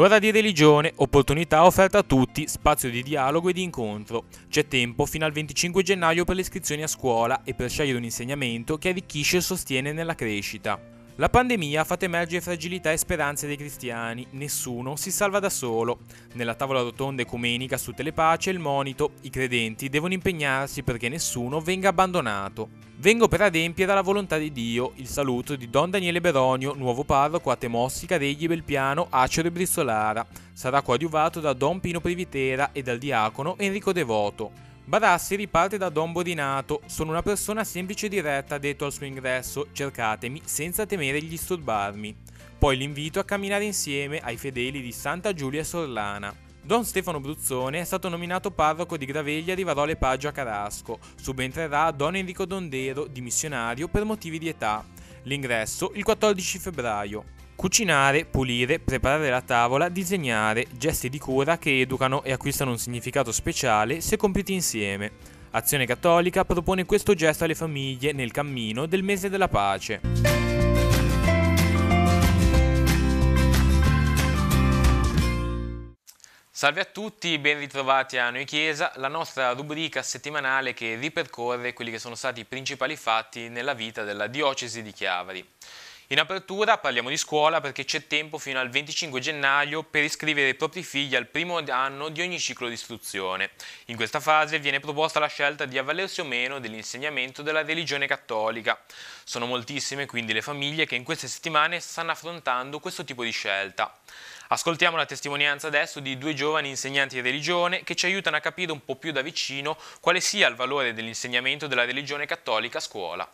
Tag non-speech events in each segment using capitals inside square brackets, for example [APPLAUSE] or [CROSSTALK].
L'ora di religione, opportunità offerta a tutti, spazio di dialogo e di incontro. C'è tempo fino al 25 gennaio per le iscrizioni a scuola e per scegliere un insegnamento che arricchisce e sostiene nella crescita. La pandemia ha fatto emergere fragilità e speranze dei cristiani, nessuno si salva da solo. Nella tavola rotonda ecumenica su Telepace il monito, i credenti devono impegnarsi perché nessuno venga abbandonato. Vengo per adempiere alla volontà di Dio, il saluto di Don Daniele Beronio, nuovo parroco a Temossica, Regli Belpiano, Acero e Brizzolara. Sarà coadiuvato da Don Pino Privitera e dal diacono Enrico Devoto. Barassi riparte da Don Bodinato. sono una persona semplice e diretta, ha detto al suo ingresso, cercatemi senza temere di disturbarmi. Poi l'invito a camminare insieme ai fedeli di Santa Giulia Sorlana. Don Stefano Bruzzone è stato nominato parroco di Graveglia di Varole Paggio a Carasco, subentrerà a Don Enrico Dondero, dimissionario per motivi di età. L'ingresso il 14 febbraio. Cucinare, pulire, preparare la tavola, disegnare, gesti di cura che educano e acquistano un significato speciale se compiuti insieme. Azione Cattolica propone questo gesto alle famiglie nel cammino del mese della pace. Salve a tutti, ben ritrovati a Noi Chiesa, la nostra rubrica settimanale che ripercorre quelli che sono stati i principali fatti nella vita della diocesi di Chiavari. In apertura parliamo di scuola perché c'è tempo fino al 25 gennaio per iscrivere i propri figli al primo anno di ogni ciclo di istruzione. In questa fase viene proposta la scelta di avvalersi o meno dell'insegnamento della religione cattolica. Sono moltissime quindi le famiglie che in queste settimane stanno affrontando questo tipo di scelta. Ascoltiamo la testimonianza adesso di due giovani insegnanti di religione che ci aiutano a capire un po' più da vicino quale sia il valore dell'insegnamento della religione cattolica a scuola.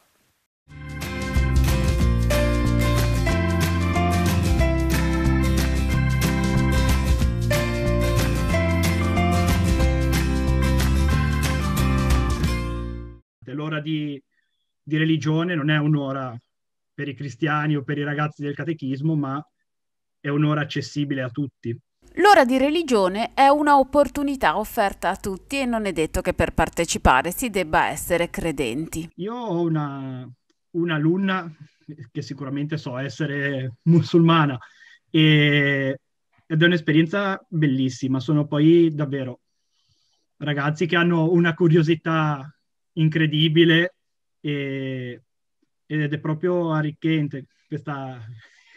l'ora di, di religione non è un'ora per i cristiani o per i ragazzi del catechismo, ma è un'ora accessibile a tutti. L'ora di religione è un'opportunità offerta a tutti e non è detto che per partecipare si debba essere credenti. Io ho una, un'alunna che sicuramente so essere musulmana e, ed è un'esperienza bellissima. Sono poi davvero ragazzi che hanno una curiosità incredibile e, ed è proprio arricchente. Questa,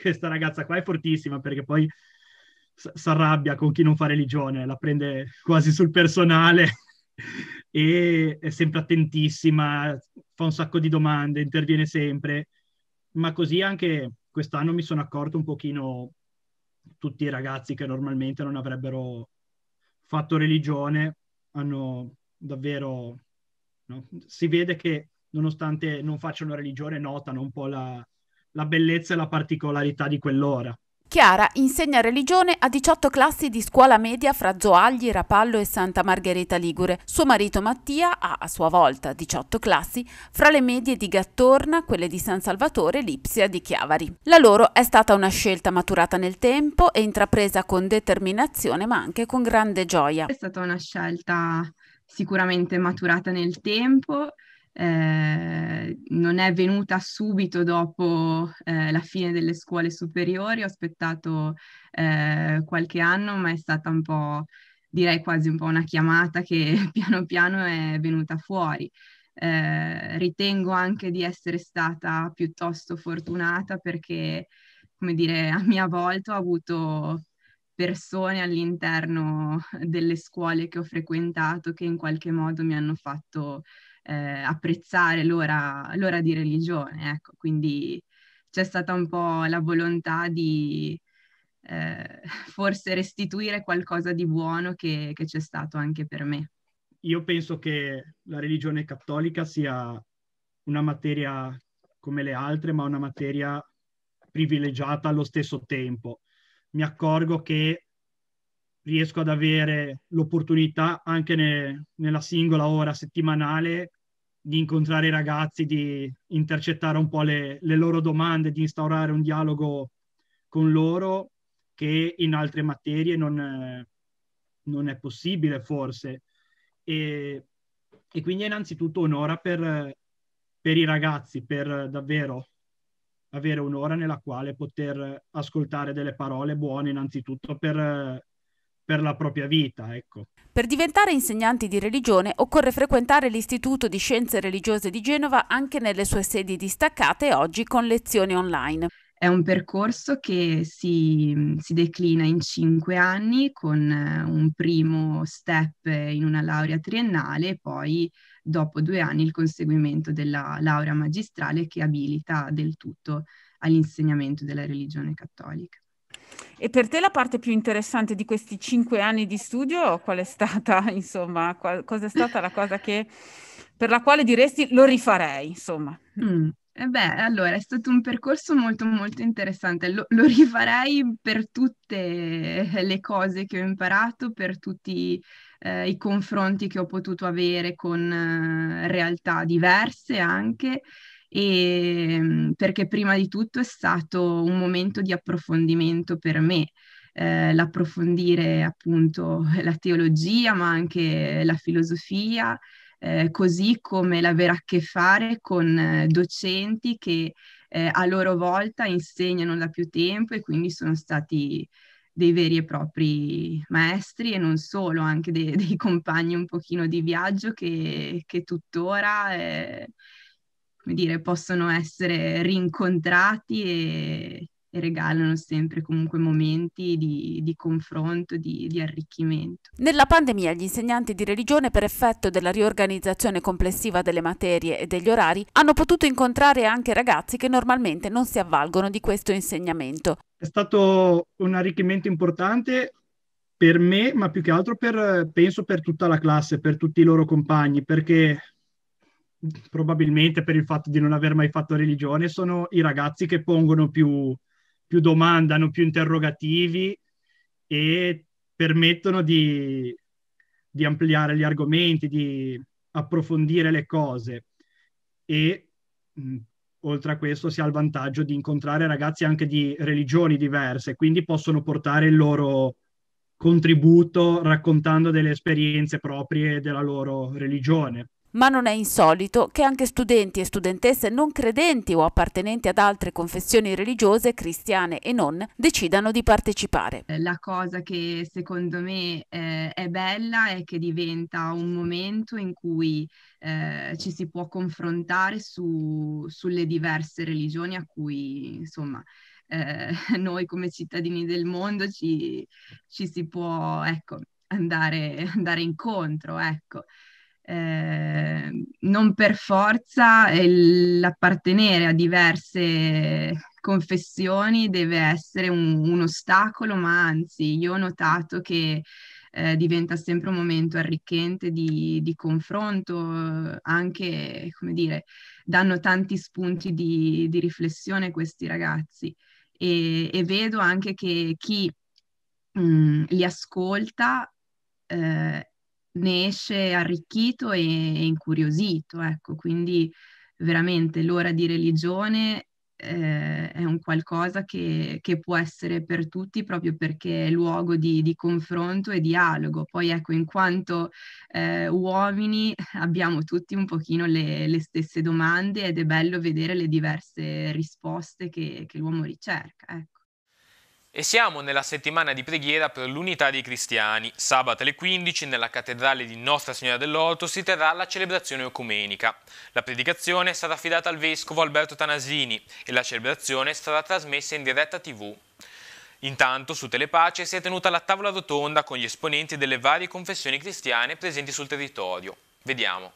questa ragazza qua è fortissima perché poi s- si con chi non fa religione, la prende quasi sul personale [LAUGHS] e è sempre attentissima, fa un sacco di domande, interviene sempre, ma così anche quest'anno mi sono accorto un pochino tutti i ragazzi che normalmente non avrebbero fatto religione hanno davvero No? Si vede che nonostante non facciano religione notano un po' la, la bellezza e la particolarità di quell'ora. Chiara insegna religione a 18 classi di scuola media fra Zoagli, Rapallo e Santa Margherita Ligure. Suo marito Mattia ha a sua volta 18 classi fra le medie di Gattorna, quelle di San Salvatore e Lipsia di Chiavari. La loro è stata una scelta maturata nel tempo e intrapresa con determinazione ma anche con grande gioia. È stata una scelta sicuramente maturata nel tempo, eh, non è venuta subito dopo eh, la fine delle scuole superiori, ho aspettato eh, qualche anno, ma è stata un po', direi quasi un po' una chiamata che [LAUGHS] piano piano è venuta fuori. Eh, ritengo anche di essere stata piuttosto fortunata perché, come dire, a mia volta ho avuto persone all'interno [LAUGHS] delle scuole che ho frequentato che in qualche modo mi hanno fatto eh, apprezzare l'ora, l'ora, di religione. Ecco, quindi c'è stata un po' la volontà di eh, [LAUGHS] forse restituire qualcosa di buono che, che c'è stato anche per me. Io penso che la religione cattolica sia una materia come le altre, ma una materia privilegiata allo stesso tempo mi accorgo che riesco ad avere l'opportunità anche ne, nella singola ora settimanale di incontrare i ragazzi, di intercettare un po' le, le, loro domande, di instaurare un dialogo con loro che in altre materie non, non è possibile forse. E, e quindi è innanzitutto un'ora per, per i ragazzi, per davvero avere un'ora nella quale poter eh, ascoltare delle parole buone innanzitutto per, eh, per la propria vita. Ecco. Per diventare insegnanti di religione occorre frequentare l'Istituto di Scienze Religiose di Genova anche nelle sue sedi distaccate oggi con lezioni online. È un percorso che si, si, declina in cinque anni con eh, un primo step in una laurea triennale e poi dopo due anni il conseguimento della laurea magistrale che abilita del tutto all'insegnamento della religione cattolica. E per te la parte più interessante di questi cinque anni di studio, qual è stata, [LAUGHS] insomma, qual- cosa è stata la cosa che, per la quale diresti lo rifarei, insomma? Mm. Eh beh, allora è stato un percorso molto molto interessante, lo, lo, rifarei per tutte le cose che ho imparato, per tutti eh, i confronti che ho potuto avere con eh, realtà diverse anche e ehm, perché prima di tutto è stato un momento di approfondimento per me. Eh, l'approfondire appunto [LAUGHS] la teologia, ma anche la filosofia, eh, così come l'aver a che fare con eh, docenti che eh, a loro volta insegnano da più tempo e quindi sono stati dei veri e propri maestri e non solo, anche dei, [LAUGHS] dei compagni un pochino di viaggio che, che tuttora eh, dire, possono essere rincontrati e, e regalano sempre comunque momenti di, di confronto, di, di, arricchimento. Nella pandemia gli insegnanti di religione per effetto della riorganizzazione complessiva delle materie e degli orari hanno potuto incontrare anche ragazzi che normalmente non si avvalgono di questo insegnamento. È stato un arricchimento importante per me, ma più che altro per, penso per tutta la classe, per tutti i loro compagni, perché probabilmente per il fatto di non aver mai fatto religione, sono i ragazzi che pongono più, più domande, hanno più interrogativi e permettono di, di, ampliare gli argomenti, di approfondire le cose. E oltre a questo si ha il vantaggio di incontrare ragazzi anche di religioni diverse, quindi possono portare il loro contributo raccontando delle esperienze proprie della loro religione. Ma non è insolito che anche studenti e studentesse non credenti o appartenenti ad altre confessioni religiose, cristiane e non, decidano di partecipare. Eh, la cosa che secondo me eh, è bella è che diventa un momento in cui eh, ci si può confrontare su, sulle diverse religioni a cui, insomma, eh, [LAUGHS] noi come cittadini del mondo ci, ci si può, ecco, andare, andare incontro, ecco. Ehm, non per forza l'appartenere a diverse confessioni deve essere un, un, ostacolo, ma anzi io ho notato che eh, diventa sempre un momento arricchente di, di, confronto, anche, come dire, danno tanti spunti di, di riflessione questi ragazzi e, e, vedo anche che chi mh, mm, li ascolta eh, ne esce arricchito e, incuriosito, ecco, quindi veramente l'ora di religione eh, è un qualcosa che, che, può essere per tutti proprio perché è luogo di, di confronto e dialogo. Poi ecco, in quanto eh, uomini [LAUGHS] abbiamo tutti un pochino le, le, stesse domande ed è bello vedere le diverse risposte che, che l'uomo ricerca. Ecco e siamo nella settimana di preghiera per l'unità dei cristiani. Sabato alle 15 nella cattedrale di Nostra Signora dell'Orto si terrà la celebrazione ecumenica. La predicazione sarà affidata al vescovo Alberto Tanasini e la celebrazione sarà trasmessa in diretta tv. Intanto su Telepace si è tenuta la tavola rotonda con gli esponenti delle varie confessioni cristiane presenti sul territorio. Vediamo.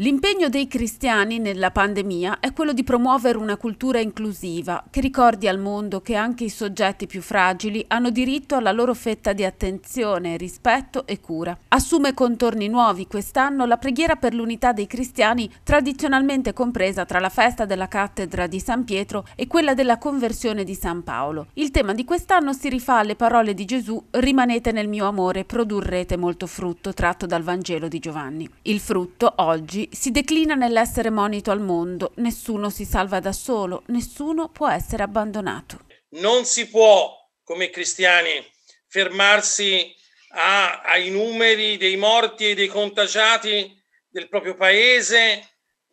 L'impegno dei cristiani nella pandemia è quello di promuovere una cultura inclusiva che ricordi al mondo che anche i soggetti più fragili hanno diritto alla loro fetta di attenzione, rispetto e cura. Assume contorni nuovi quest'anno la preghiera per l'unità dei cristiani tradizionalmente compresa tra la festa della cattedra di San Pietro e quella della conversione di San Paolo. Il tema di quest'anno si rifà alle parole di Gesù Rimanete nel mio amore, produrrete molto frutto, tratto dal Vangelo di Giovanni. Il frutto oggi si declina nell'essere monito al mondo, nessuno si salva da solo, nessuno può essere abbandonato. Non si può, come cristiani, fermarsi a, ai numeri dei morti e dei contagiati del proprio paese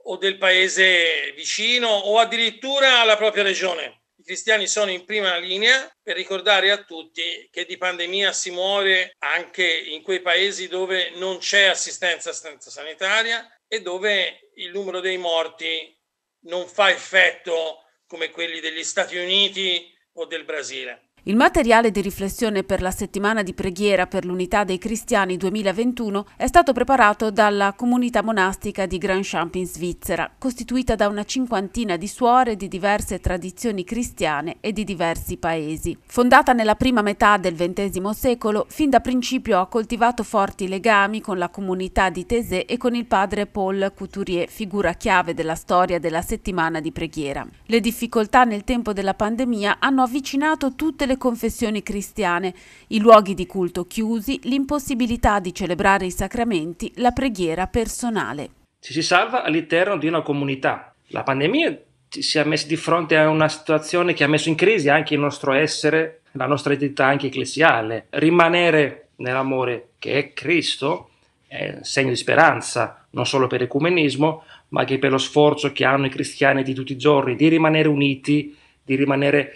o del paese vicino o addirittura alla propria regione. I cristiani sono in prima linea per ricordare a tutti che di pandemia si muore anche in quei paesi dove non c'è assistenza sanitaria, e dove il numero dei morti non fa effetto come quelli degli Stati Uniti o del Brasile. Il materiale di riflessione per la settimana di preghiera per l'unità dei cristiani 2021 è stato preparato dalla comunità monastica di Grandchamp in Svizzera, costituita da una cinquantina di suore di diverse tradizioni cristiane e di diversi paesi. Fondata nella prima metà del XX secolo, fin da principio ha coltivato forti legami con la comunità di Tese e con il padre Paul Couturier, figura chiave della storia della settimana di preghiera. Le difficoltà nel tempo della pandemia hanno avvicinato tutte le le confessioni cristiane, i luoghi di culto chiusi, l'impossibilità di celebrare i sacramenti, la preghiera personale. Ci si salva all'interno di una comunità. La pandemia ci si è messi di fronte a una situazione che ha messo in crisi anche il nostro essere, la nostra identità anche ecclesiale. Rimanere nell'amore che è Cristo è un segno di speranza, non solo per l'ecumenismo, ma anche per lo sforzo che hanno i cristiani di tutti i giorni di rimanere uniti, di rimanere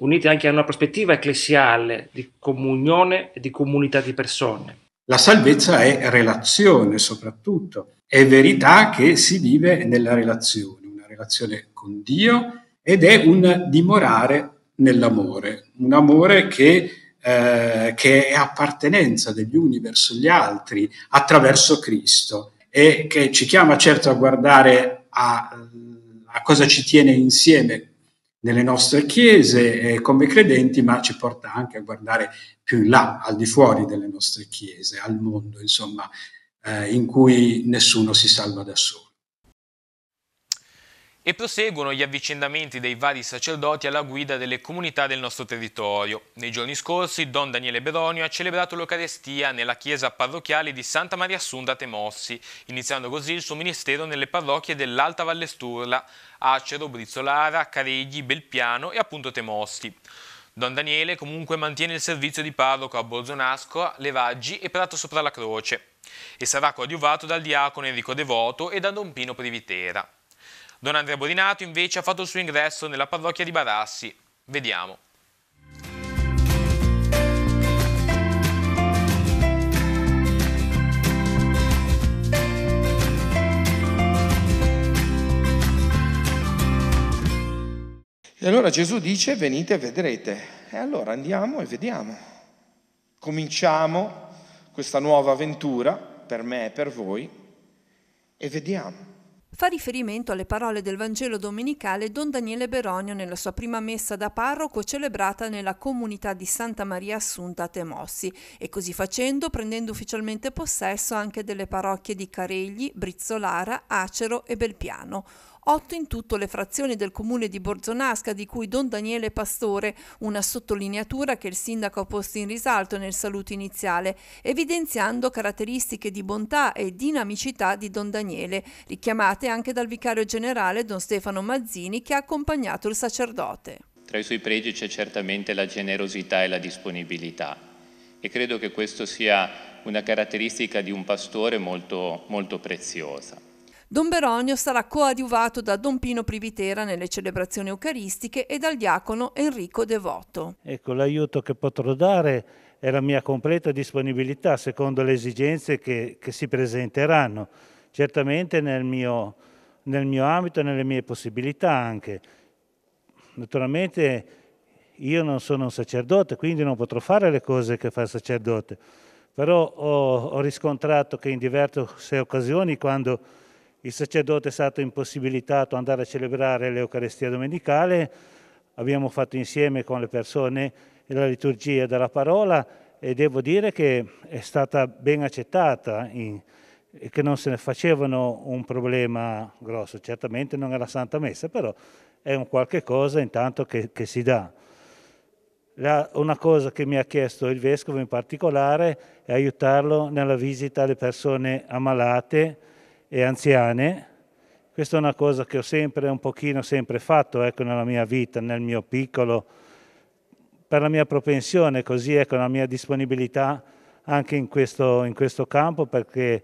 unite anche a una prospettiva ecclesiale di comunione e di comunità di persone. La salvezza è relazione soprattutto, è verità che si vive nella relazione, una relazione con Dio ed è un dimorare nell'amore, un amore che, eh, che è appartenenza degli uni verso gli altri attraverso Cristo e che ci chiama certo a guardare a, a cosa ci tiene insieme nelle nostre chiese eh, come credenti, ma ci porta anche a guardare più in là, al di fuori delle nostre chiese, al mondo, insomma, eh, in cui nessuno si salva da solo e proseguono gli avvicendamenti dei vari sacerdoti alla guida delle comunità del nostro territorio. Nei giorni scorsi Don Daniele Beronio ha celebrato l'Eucarestia nella chiesa parrocchiale di Santa Maria Assunta Temossi, iniziando così il suo ministero nelle parrocchie dell'Alta Vallesturla, Acero, Brizzolara, Careghi, Belpiano e appunto Temossi. Don Daniele comunque mantiene il servizio di parroco a Borzonasco, Levaggi e Prato sopra la Croce e sarà coadiuvato dal diacono Enrico Devoto e da Don Pino Privitera. Don Andrea Bodinato invece ha fatto il suo ingresso nella parrocchia di Barassi. Vediamo. E allora Gesù dice venite e vedrete. E allora andiamo e vediamo. Cominciamo questa nuova avventura per me e per voi e vediamo fa riferimento alle parole del Vangelo domenicale Don Daniele Beronio nella sua prima messa da parroco celebrata nella comunità di Santa Maria Assunta a Temossi e così facendo prendendo ufficialmente possesso anche delle parrocchie di Caregli, Brizzolara, Acero e Belpiano otto in tutto le frazioni del comune di Borzonasca, di cui Don Daniele Pastore, una sottolineatura che il sindaco ha posto in risalto nel saluto iniziale, evidenziando caratteristiche di bontà e dinamicità di Don Daniele, richiamate anche dal vicario generale Don Stefano Mazzini che ha accompagnato il sacerdote. Tra i suoi pregi c'è certamente la generosità e la disponibilità e credo che questa sia una caratteristica di un pastore molto, molto preziosa. Don Beronio sarà coadiuvato da Don Pino Privitera nelle celebrazioni eucaristiche e dal diacono Enrico Devoto. Ecco, l'aiuto che potrò dare è la mia completa disponibilità secondo le esigenze che, che si presenteranno, certamente nel mio, nel mio ambito e nelle mie possibilità anche. Naturalmente io non sono un sacerdote, quindi non potrò fare le cose che fa il sacerdote, però ho, ho riscontrato che in diverse occasioni quando il sacerdote è stato impossibilitato ad andare a celebrare l'Eucaristia domenicale, abbiamo fatto insieme con le persone la liturgia della parola e devo dire che è stata ben accettata in, e che non se ne facevano un problema grosso. Certamente non è la Santa Messa, però è un qualche cosa intanto che, che si dà. La, una cosa che mi ha chiesto il Vescovo in particolare è aiutarlo nella visita alle persone ammalate, e anziane. Questa è una cosa che ho sempre, un pochino sempre fatto, ecco, nella mia vita, nel mio piccolo, per la mia propensione, così, ecco, la mia disponibilità anche in questo, in questo campo, perché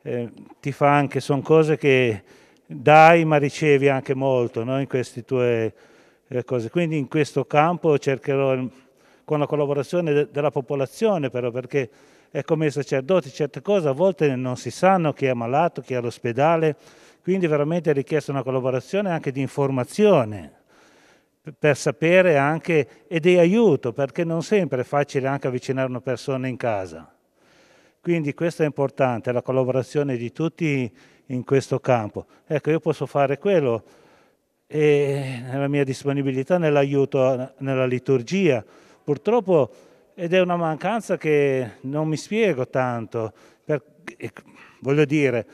eh, ti fa anche, sono cose che dai ma ricevi anche molto no? in queste tue eh, cose. Quindi in questo campo cercherò con la collaborazione de della popolazione però perché è come i sacerdoti, certe cose a volte non si sanno chi è malato, chi è all'ospedale, quindi veramente è richiesta una collaborazione anche di informazione per sapere anche e di aiuto, perché non sempre è facile anche avvicinare una persona in casa. Quindi questo è importante, la collaborazione di tutti in questo campo. Ecco, io posso fare quello e nella mia disponibilità nell'aiuto nella liturgia. Purtroppo ed è una mancanza che non mi spiego tanto. Per, eh, voglio dire,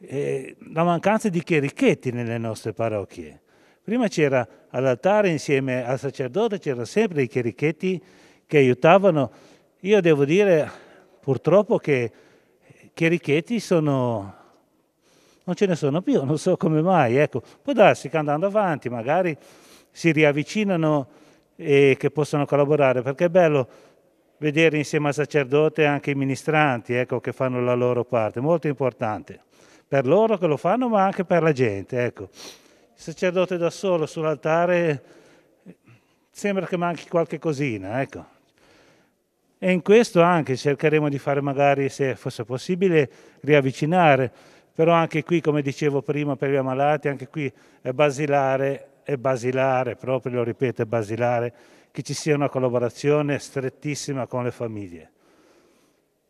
eh, la mancanza di chierichetti nelle nostre parrocchie. Prima c'era all'altare insieme al sacerdote, c'erano sempre i chierichetti che aiutavano. Io devo dire purtroppo che chierichetti sono... non ce ne sono più, non so come mai. Ecco, può darsi che andando avanti magari si riavvicinano e che possano collaborare, perché è bello vedere insieme al sacerdote anche i ministranti ecco, che fanno la loro parte, molto importante per loro che lo fanno ma anche per la gente. Ecco. Il sacerdote da solo sull'altare sembra che manchi qualche cosina. Ecco. E in questo anche cercheremo di fare magari, se fosse possibile, riavvicinare. Però anche qui, come dicevo prima, per gli ammalati, anche qui è basilare, è basilare, proprio lo ripeto, è basilare che ci sia una collaborazione strettissima con le famiglie.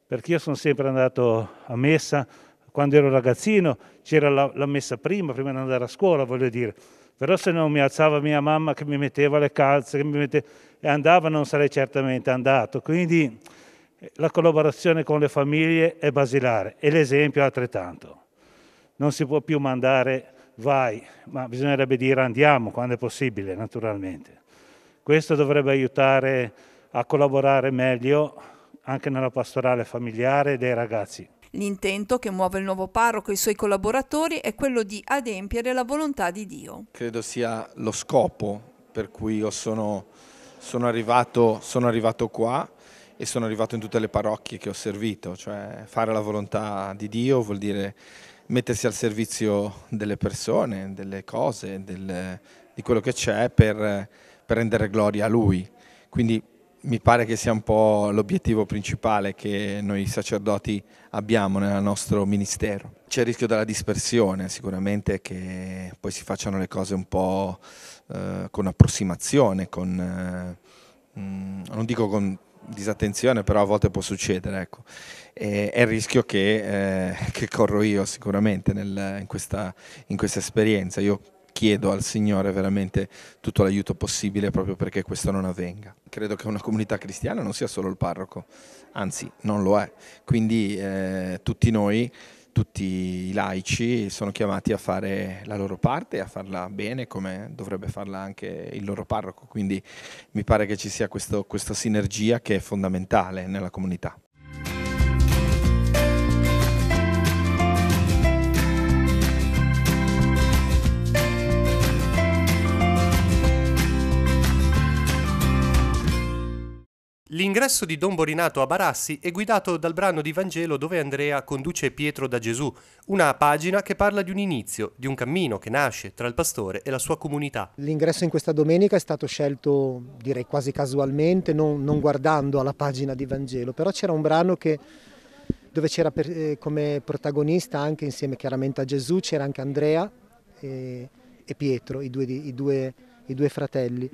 Perché io sono sempre andato a messa, quando ero ragazzino c'era la, la messa prima, prima di andare a scuola, voglio dire. Però se non mi alzava mia mamma che mi metteva le calze, che mi metteva, e andava non sarei certamente andato. Quindi la collaborazione con le famiglie è basilare e l'esempio altrettanto. Non si può più mandare vai, ma bisognerebbe dire andiamo quando è possibile, naturalmente. Questo dovrebbe aiutare a collaborare meglio anche nella pastorale familiare dei ragazzi. L'intento che muove il nuovo parroco e i suoi collaboratori è quello di adempiere la volontà di Dio. Credo sia lo scopo per cui io sono, sono, arrivato, sono arrivato qua e sono arrivato in tutte le parrocchie che ho servito, cioè fare la volontà di Dio vuol dire mettersi al servizio delle persone, delle cose, del, di quello che c'è per per rendere gloria a Lui. Quindi mi pare che sia un po' l'obiettivo principale che noi sacerdoti abbiamo nel nostro ministero. C'è il rischio della dispersione, sicuramente che poi si facciano le cose un po' eh, con approssimazione, con, eh, mm, non dico con disattenzione, però a volte può succedere. Ecco. E, è il rischio che, eh, [LAUGHS] che corro io sicuramente nel, in, questa, in questa esperienza. Io chiedo al Signore veramente tutto l'aiuto possibile proprio perché questo non avvenga. Credo che una comunità cristiana non sia solo il parroco, anzi non lo è. Quindi eh, tutti noi, tutti i laici sono chiamati a fare la loro parte, a farla bene come dovrebbe farla anche il loro parroco. Quindi mi pare che ci sia questo, questa sinergia che è fondamentale nella comunità. L'ingresso di Don Borinato a Barassi è guidato dal brano di Vangelo dove Andrea conduce Pietro da Gesù, una pagina che parla di un inizio, di un cammino che nasce tra il pastore e la sua comunità. L'ingresso in questa domenica è stato scelto direi quasi casualmente, non, non guardando alla pagina di Vangelo, però c'era un brano che, dove c'era eh, come protagonista anche insieme chiaramente a Gesù, c'era anche Andrea e, e Pietro, i due, i due, i due fratelli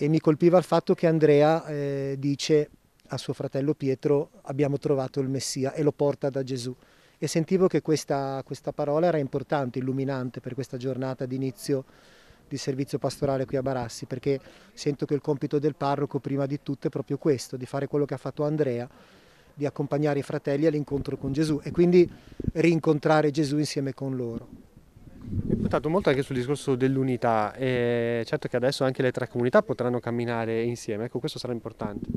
e mi colpiva il fatto che Andrea eh, dice a suo fratello Pietro abbiamo trovato il Messia e lo porta da Gesù e sentivo che questa, questa parola era importante, illuminante per questa giornata d'inizio di servizio pastorale qui a Barassi perché sento che il compito del parroco prima di tutto è proprio questo, di fare quello che ha fatto Andrea, di accompagnare i fratelli all'incontro con Gesù e quindi rincontrare Gesù insieme con loro. Hai puntato molto anche sul discorso dell'unità e certo che adesso anche le tre comunità potranno camminare insieme, ecco questo sarà importante.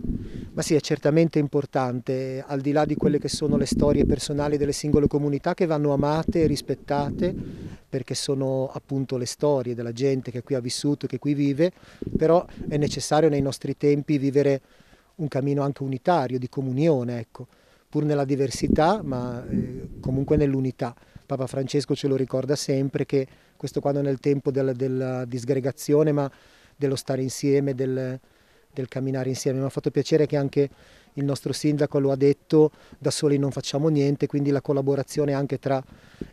Ma sì, è certamente importante, al di là di quelle che sono le storie personali delle singole comunità che vanno amate e rispettate perché sono appunto le storie della gente che qui ha vissuto, e che qui vive, però è necessario nei nostri tempi vivere un cammino anche unitario, di comunione, ecco, pur nella diversità ma eh, comunque nell'unità. Papa Francesco ce lo ricorda sempre che questo qua non è il tempo della, della disgregazione ma dello stare insieme, del, del camminare insieme. Mi ha fatto piacere che anche il nostro sindaco lo ha detto, da soli non facciamo niente, quindi la collaborazione anche tra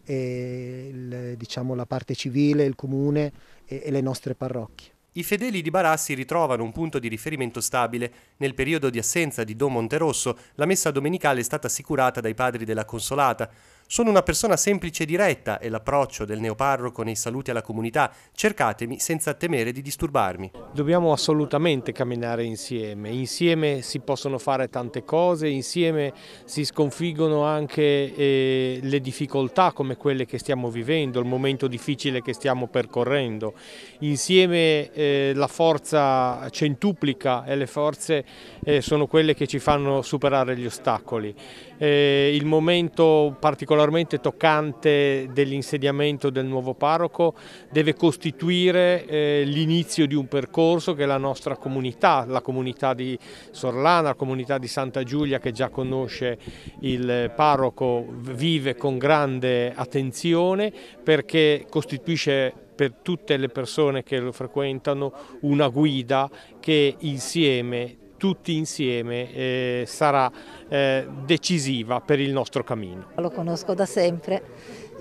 eh, il, diciamo, la parte civile, il comune e, e le nostre parrocchie. I fedeli di Barassi ritrovano un punto di riferimento stabile. Nel periodo di assenza di Don Monterosso, la messa domenicale è stata assicurata dai padri della Consolata. Sono una persona semplice e diretta, e l'approccio del neoparroco nei saluti alla comunità. Cercatemi senza temere di disturbarmi. Dobbiamo assolutamente camminare insieme. Insieme si possono fare tante cose, insieme si sconfiggono anche eh, le difficoltà come quelle che stiamo vivendo, il momento difficile che stiamo percorrendo. Insieme eh, la forza centuplica e le forze eh, sono quelle che ci fanno superare gli ostacoli eh, il momento particolarmente toccante dell'insediamento del nuovo parroco deve costituire eh, l'inizio di un percorso che la nostra comunità, la comunità di Sorlana, la comunità di Santa Giulia che già conosce il parroco, vive con grande attenzione perché costituisce per tutte le persone che lo frequentano una guida che insieme tutti insieme eh, sarà eh, decisiva per il nostro cammino. Lo conosco da sempre,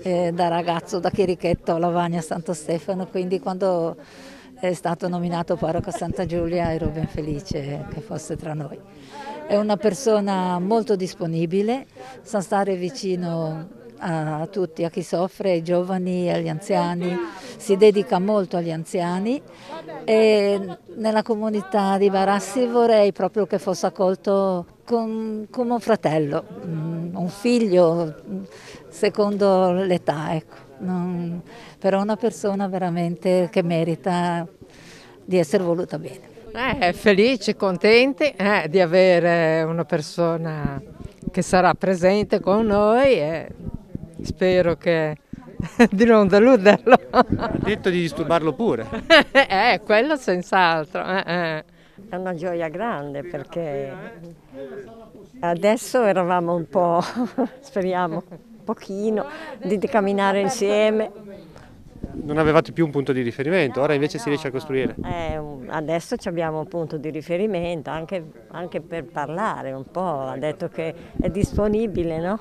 eh, da ragazzo, da Chirichetto a Lavagna a Santo Stefano, quindi quando è stato nominato parroco a Santa Giulia ero ben felice che fosse tra noi. È una persona molto disponibile, sa stare vicino a tutti, a chi soffre, ai giovani, agli anziani, si dedica molto agli anziani e nella comunità di Barassi vorrei proprio che fosse accolto con, come un fratello, mm, un figlio mm, secondo l'età, ecco. Non, però una persona veramente che merita di essere voluta bene. Eh, felici, contenti eh, di avere una persona che sarà presente con noi. Eh spero che [LAUGHS] di non deluderlo. Ha detto di disturbarlo pure. [LAUGHS] eh, quello senz'altro. Eh, eh. È una gioia grande perché adesso eravamo un po', [LAUGHS] speriamo, un pochino di camminare insieme. Non avevate più un punto di riferimento, ora invece si riesce a costruire. Eh, adesso abbiamo un punto di riferimento anche, anche per parlare un po', ha detto che è disponibile, no?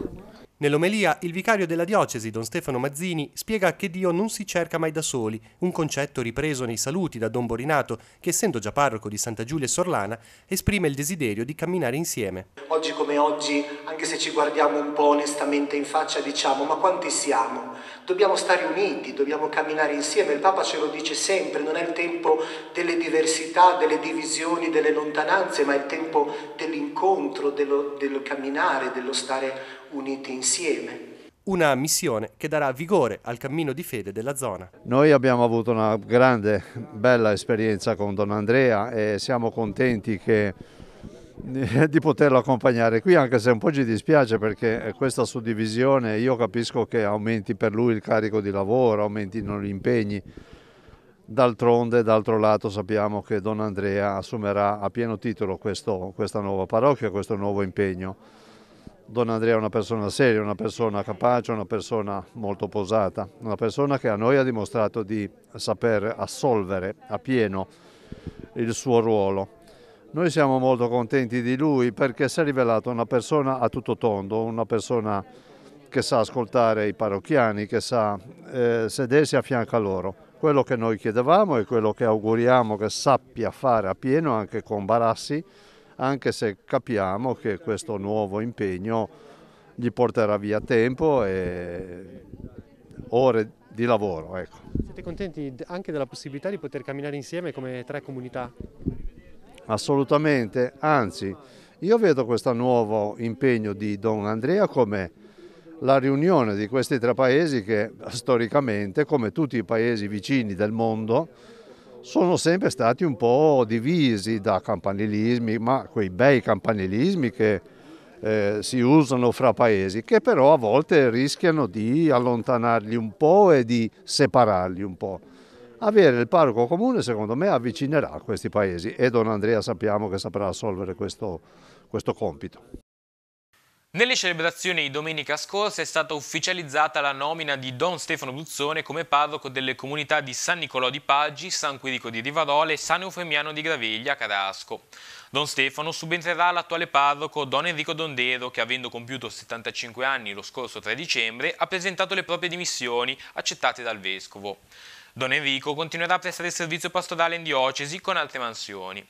Nell'omelia il vicario della diocesi, don Stefano Mazzini, spiega che Dio non si cerca mai da soli, un concetto ripreso nei saluti da don Borinato, che essendo già parroco di Santa Giulia e Sorlana, esprime il desiderio di camminare insieme. Oggi come oggi, anche se ci guardiamo un po' onestamente in faccia, diciamo ma quanti siamo? Dobbiamo stare uniti, dobbiamo camminare insieme, il Papa ce lo dice sempre, non è il tempo delle diversità, delle divisioni, delle lontananze, ma è il tempo dell'incontro, dello, dello camminare, dello stare unite insieme. Una missione che darà vigore al cammino di fede della zona. Noi abbiamo avuto una grande, bella esperienza con Don Andrea e siamo contenti che eh, di poterlo accompagnare qui anche se un po' ci dispiace perché questa suddivisione io capisco che aumenti per lui il carico di lavoro, aumentino gli impegni d'altronde d'altro lato sappiamo che Don Andrea assumerà a pieno titolo questo, questa nuova parrocchia, questo nuovo impegno Don Andrea è una persona seria, una persona capace, una persona molto posata, una persona che a noi ha dimostrato di saper assolvere a pieno il suo ruolo. Noi siamo molto contenti di lui perché si è rivelato una persona a tutto tondo, una persona che sa ascoltare i parrocchiani, che sa eh, sedersi a fianco a loro. Quello che noi chiedevamo e quello che auguriamo che sappia fare a pieno anche con Barassi anche se capiamo che questo nuovo impegno gli porterà via tempo e ore di lavoro. Ecco. Siete contenti anche della possibilità di poter camminare insieme come tre comunità? Assolutamente, anzi io vedo questo nuovo impegno di Don Andrea come la riunione di questi tre paesi che storicamente, come tutti i paesi vicini del mondo, sono sempre stati un po' divisi da campanilismi, ma quei bei campanilismi che eh, si usano fra paesi, che però a volte rischiano di allontanarli un po' e di separarli un po'. Avere il parco comune secondo me avvicinerà questi paesi e Don Andrea sappiamo che saprà assolvere questo, questo compito. Nelle celebrazioni di domenica scorsa è stata ufficializzata la nomina di Don Stefano Bruzzone come parroco delle comunità di San Nicolò di Paggi, San Quirico di Rivarola e San Eufemiano di Graveglia, Carasco. Don Stefano subentrerà all'attuale parroco Don Enrico Dondero che avendo compiuto 75 anni lo scorso 3 dicembre ha presentato le proprie dimissioni accettate dal Vescovo. Don Enrico continuerà a prestare servizio pastorale in diocesi con altre mansioni.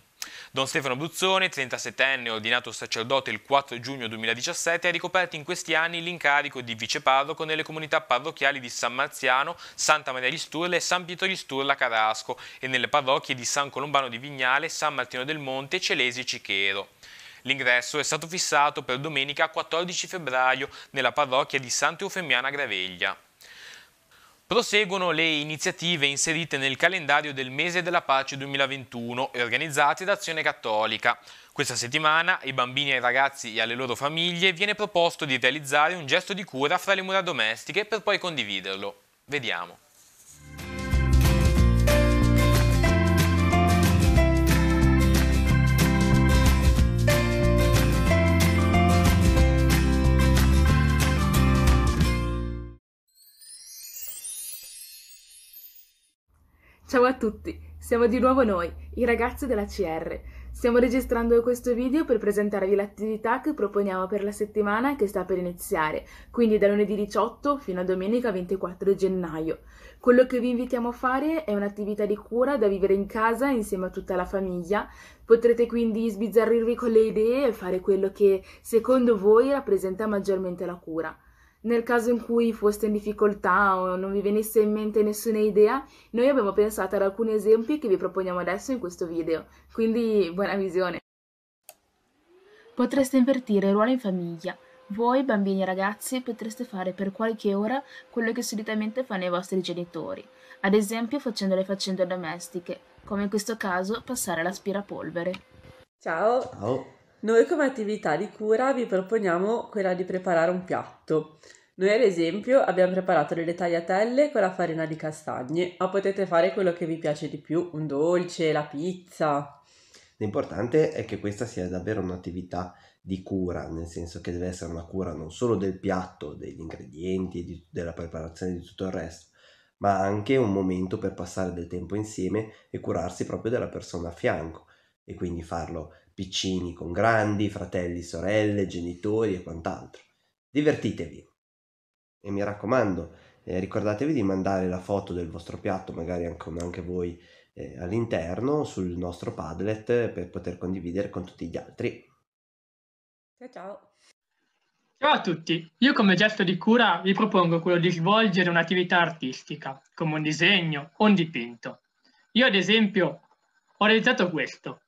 Don Stefano Bruzzone, 37enne ordinato sacerdote il 4 giugno 2017, ha ricoperto in questi anni l'incarico di viceparroco nelle comunità parrocchiali di San Marziano, Santa Maria di Sturla e San Pietro di Sturla Carasco e nelle parrocchie di San Colombano di Vignale, San Martino del Monte, Celesi e Cichero. L'ingresso è stato fissato per domenica 14 febbraio nella parrocchia di Santa Eufemiana Graveglia. Proseguono le iniziative inserite nel calendario del Mese della Pace 2021 e organizzate da Azione Cattolica. Questa settimana ai bambini, ai ragazzi e alle loro famiglie viene proposto di realizzare un gesto di cura fra le mura domestiche per poi condividerlo. Vediamo. Ciao a tutti, siamo di nuovo noi, i ragazzi della CR. Stiamo registrando questo video per presentarvi l'attività che proponiamo per la settimana che sta per iniziare, quindi da lunedì 18 fino a domenica 24 gennaio. Quello che vi invitiamo a fare è un'attività di cura da vivere in casa insieme a tutta la famiglia. Potrete quindi sbizzarrirvi con le idee e fare quello che secondo voi rappresenta maggiormente la cura nel caso in cui foste in difficoltà o non vi venisse in mente nessuna idea, noi abbiamo pensato ad alcuni esempi che vi proponiamo adesso in questo video, quindi buona visione! Potreste invertire il ruolo in famiglia. Voi, bambini e ragazzi, potreste fare per qualche ora quello che solitamente fanno i vostri genitori, ad esempio facendo le faccende domestiche, come in questo caso passare l'aspirapolvere. Ciao! Ciao! Noi come attività di cura vi proponiamo quella di preparare un piatto. Noi ad esempio abbiamo preparato delle tagliatelle con la farina di castagne, ma potete fare quello che vi piace di più, un dolce, la pizza. L'importante è che questa sia davvero un'attività di cura, nel senso che deve essere una cura non solo del piatto, degli ingredienti, di, della preparazione di tutto il resto, ma anche un momento per passare del tempo insieme e curarsi proprio della persona a fianco e quindi farlo piccini con grandi, fratelli, sorelle, genitori e quant'altro. Divertitevi. E mi raccomando, eh, ricordatevi di mandare la foto del vostro piatto, magari anche, anche voi, eh, all'interno sul nostro Padlet per poter condividere con tutti gli altri. Ciao ciao! Ciao a tutti, io come gesto di cura vi propongo quello di svolgere un'attività artistica, come un disegno o un dipinto. Io ad esempio ho realizzato questo.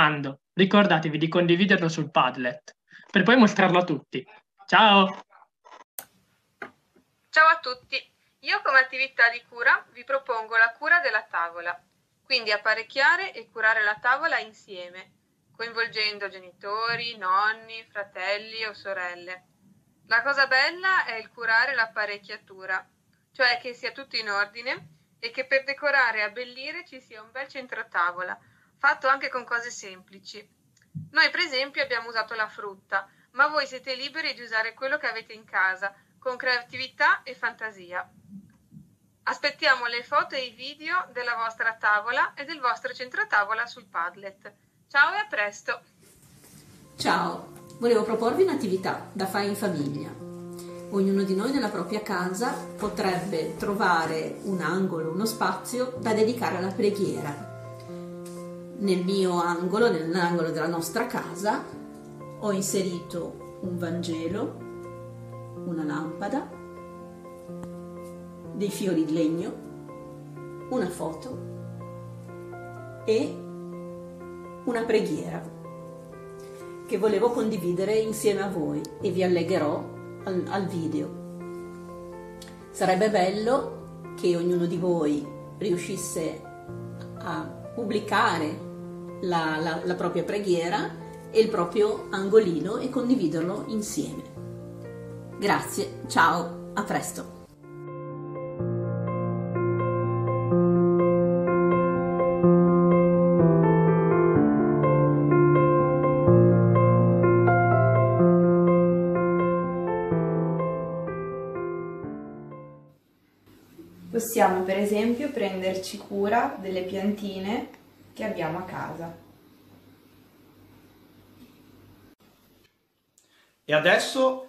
raccomando, ricordatevi di condividerlo sul Padlet, per poi mostrarlo a tutti. Ciao! Ciao a tutti! Io come attività di cura vi propongo la cura della tavola, quindi apparecchiare e curare la tavola insieme, coinvolgendo genitori, nonni, fratelli o sorelle. La cosa bella è il curare l'apparecchiatura, cioè che sia tutto in ordine e che per decorare e abbellire ci sia un bel centro tavola, fatto anche con cose semplici. Noi per esempio abbiamo usato la frutta, ma voi siete liberi di usare quello che avete in casa, con creatività e fantasia. Aspettiamo le foto e i video della vostra tavola e del vostro centrotavola sul Padlet. Ciao e a presto! Ciao! Volevo proporvi un'attività da fare in famiglia. Ognuno di noi nella propria casa potrebbe trovare un angolo, uno spazio da dedicare alla preghiera nel mio angolo, nell'angolo della nostra casa, ho inserito un Vangelo, una lampada, dei fiori di legno, una foto e una preghiera che volevo condividere insieme a voi e vi allegherò al, al video. Sarebbe bello che ognuno di voi riuscisse a pubblicare la, la, la propria preghiera e il proprio angolino e condividerlo insieme. Grazie, ciao, a presto! Possiamo per esempio prenderci cura delle piantine che abbiamo a casa. E adesso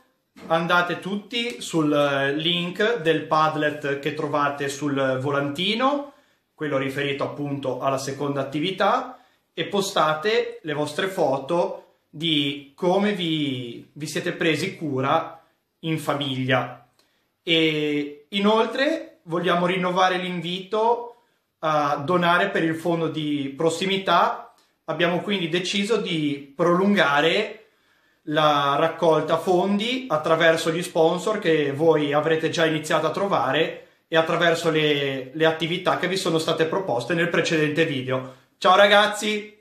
andate tutti sul eh, link del Padlet che trovate sul volantino, quello riferito appunto alla seconda attività, e postate le vostre foto di come vi, vi siete presi cura in famiglia. E inoltre vogliamo rinnovare l'invito uh, donare per il fondo di prossimità. Abbiamo quindi deciso di prolungare la raccolta fondi attraverso gli sponsor che voi avrete già iniziato a trovare e attraverso le, le attività che vi sono state proposte nel precedente video. Ciao ragazzi!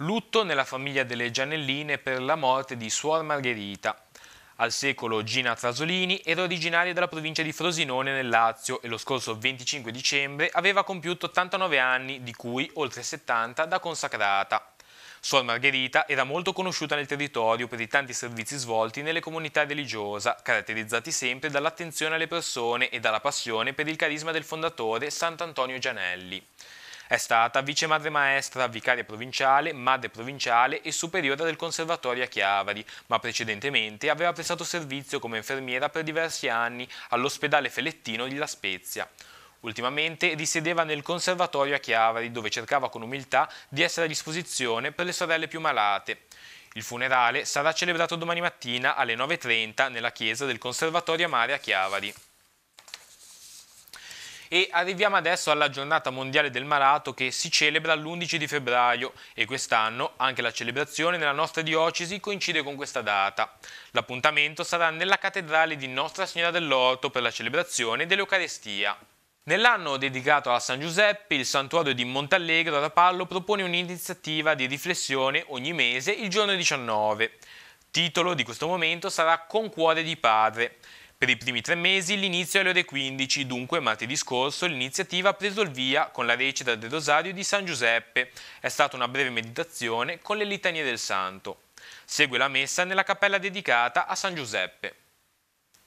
Lutto nella famiglia delle Gianelline per la morte di Suor Margherita al secolo Gina Trasolini, era originaria della provincia di Frosinone nel Lazio e lo scorso 25 dicembre aveva compiuto 89 anni, di cui oltre 70 da consacrata. Suor Margherita era molto conosciuta nel territorio per i tanti servizi svolti nelle comunità religiosa, caratterizzati sempre dall'attenzione alle persone e dalla passione per il carisma del fondatore Sant'Antonio Gianelli. È stata vice madre maestra, vicaria provinciale, madre provinciale e superiore del Conservatorio a Chiavari, ma precedentemente aveva prestato servizio come infermiera per diversi anni all'ospedale felettino di La Spezia. Ultimamente risiedeva nel Conservatorio a Chiavari, dove cercava con umiltà di essere a disposizione per le sorelle più malate. Il funerale sarà celebrato domani mattina alle 9.30 nella chiesa del Conservatorio a Mare a Chiavari. E arriviamo adesso alla giornata mondiale del malato che si celebra l'11 di febbraio e quest'anno anche la celebrazione nella nostra diocesi coincide con questa data. L'appuntamento sarà nella cattedrale di Nostra Signora dell'Orto per la celebrazione dell'Eucarestia. Nell'anno dedicato a San Giuseppe, il santuario di Montallegro a Rapallo propone un'iniziativa di riflessione ogni mese il giorno 19. Titolo di questo momento sarà Con cuore di padre. Per i primi tre mesi l'inizio è alle ore 15, dunque martedì scorso l'iniziativa ha preso il via con la recita del Rosario di San Giuseppe. È stata una breve meditazione con le litanie del Santo. Segue la messa nella cappella dedicata a San Giuseppe.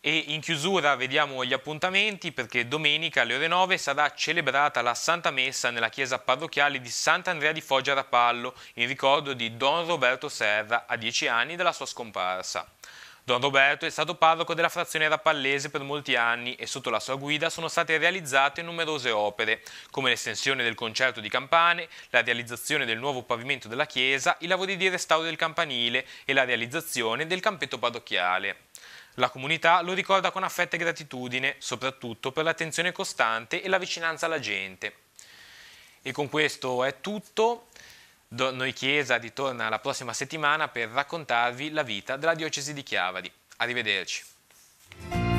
E in chiusura vediamo gli appuntamenti perché domenica alle ore 9 sarà celebrata la Santa Messa nella chiesa parrocchiale di Sant'Andrea di Foggia Rapallo in ricordo di Don Roberto Serra a dieci anni dalla sua scomparsa. Don Roberto è stato parroco della frazione rappallese per molti anni e sotto la sua guida sono state realizzate numerose opere, come l'estensione del concerto di campane, la realizzazione del nuovo pavimento della chiesa, i lavori di restauro del campanile e la realizzazione del campetto parrocchiale. La comunità lo ricorda con affetto e gratitudine, soprattutto per l'attenzione costante e la vicinanza alla gente. E con questo è tutto. Do Noi Chiesa ritorna la prossima settimana per raccontarvi la vita della diocesi di Chiavari. Arrivederci.